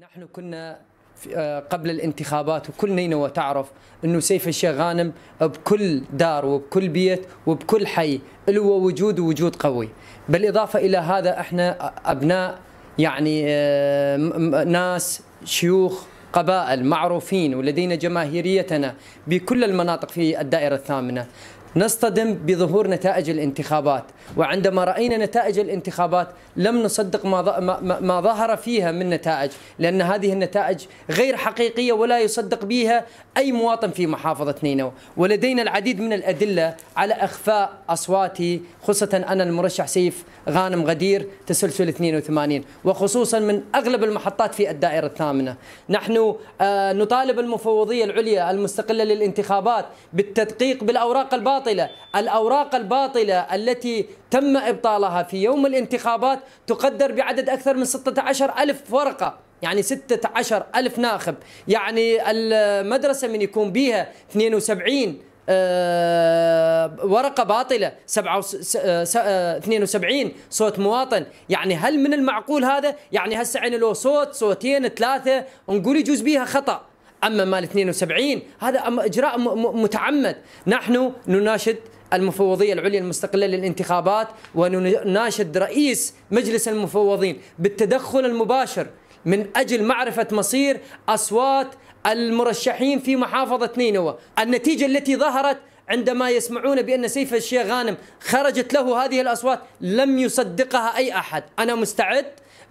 نحن كنا آه، قبل الانتخابات وكل نينوى تعرف انه سيف الشيخ غانم بكل دار وبكل بيت وبكل حي له وجود ووجود قوي بالاضافه الى هذا احنا ابناء يعني آه، ناس شيوخ قبائل معروفين ولدينا جماهيريتنا بكل المناطق في الدائره الثامنه نصطدم بظهور نتائج الانتخابات وعندما رأينا نتائج الانتخابات لم نصدق ما, ما, ما ظهر فيها من نتائج لأن هذه النتائج غير حقيقية ولا يصدق بها أي مواطن في محافظة نينوى ولدينا العديد من الأدلة على أخفاء أصواتي خصوصا أنا المرشح سيف غانم غدير تسلسل 82 وخصوصا من أغلب المحطات في الدائرة الثامنة نحن آه، نطالب المفوضية العليا المستقلة للانتخابات بالتدقيق بالأوراق الباطلة الباطلة الأوراق الباطلة التي تم إبطالها في يوم الانتخابات تقدر بعدد أكثر من 16 ألف ورقة يعني 16 ألف ناخب يعني المدرسة من يكون بها 72 آه، ورقه باطله 72 آه، آه، صوت مواطن يعني هل من المعقول هذا يعني هسه عين له صوت صوتين ثلاثه نقول يجوز بيها خطا اما مال 72 هذا اجراء متعمد نحن نناشد المفوضيه العليا المستقله للانتخابات ونناشد رئيس مجلس المفوضين بالتدخل المباشر من اجل معرفه مصير اصوات المرشحين في محافظه نينوى، النتيجه التي ظهرت عندما يسمعون بان سيف الشيخ غانم خرجت له هذه الاصوات لم يصدقها اي احد، انا مستعد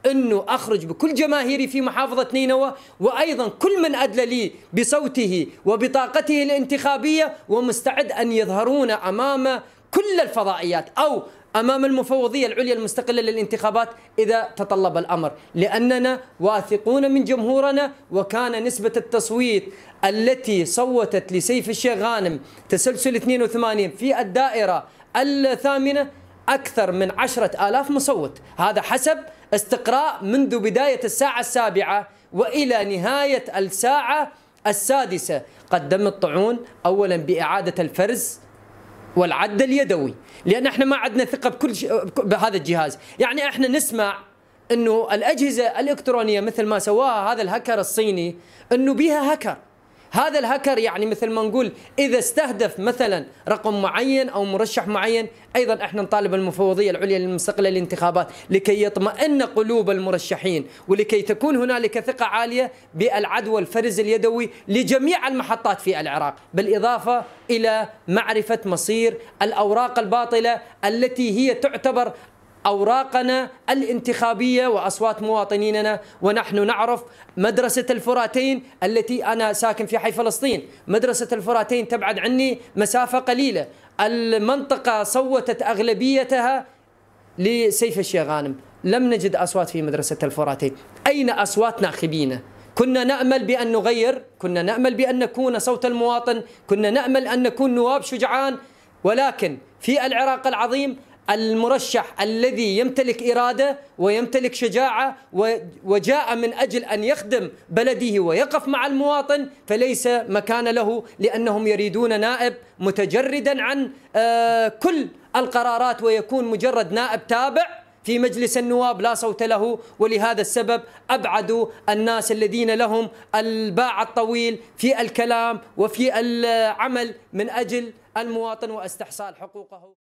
أنه أخرج بكل جماهيري في محافظة نينوى وأيضا كل من أدلى لي بصوته وبطاقته الانتخابية ومستعد أن يظهرون أمام كل الفضائيات أو امام المفوضيه العليا المستقله للانتخابات اذا تطلب الامر، لاننا واثقون من جمهورنا وكان نسبه التصويت التي صوتت لسيف الشيخ غانم تسلسل 82 في الدائره الثامنه أكثر من عشرة آلاف مصوت هذا حسب استقراء منذ بداية الساعة السابعة وإلى نهاية الساعة السادسة قدم الطعون أولا بإعادة الفرز والعد اليدوي لأن احنا ما عندنا ثقة بكل ش... بهذا الجهاز يعني احنا نسمع أنه الأجهزة الإلكترونية مثل ما سواها هذا الهكر الصيني أنه بها هكر هذا الهكر يعني مثل ما نقول اذا استهدف مثلا رقم معين او مرشح معين ايضا احنا نطالب المفوضيه العليا للمستقله للانتخابات لكي يطمئن قلوب المرشحين ولكي تكون هنالك ثقه عاليه بالعدوى الفرز اليدوي لجميع المحطات في العراق بالاضافه الى معرفه مصير الاوراق الباطله التي هي تعتبر أوراقنا الانتخابية وأصوات مواطنيننا ونحن نعرف مدرسة الفراتين التي أنا ساكن في حي فلسطين مدرسة الفراتين تبعد عني مسافة قليلة المنطقة صوتت أغلبيتها لسيف الشيخ غانم لم نجد أصوات في مدرسة الفراتين أين أصوات ناخبينا؟ كنا نأمل بأن نغير كنا نأمل بأن نكون صوت المواطن كنا نأمل أن نكون نواب شجعان ولكن في العراق العظيم المرشح الذي يمتلك إرادة ويمتلك شجاعة وجاء من أجل أن يخدم بلده ويقف مع المواطن فليس مكان له لأنهم يريدون نائب متجردا عن آه، كل القرارات ويكون مجرد نائب تابع في مجلس النواب لا صوت له ولهذا السبب ابعدوا الناس الذين لهم الباع الطويل في الكلام وفي العمل من اجل المواطن واستحصال حقوقه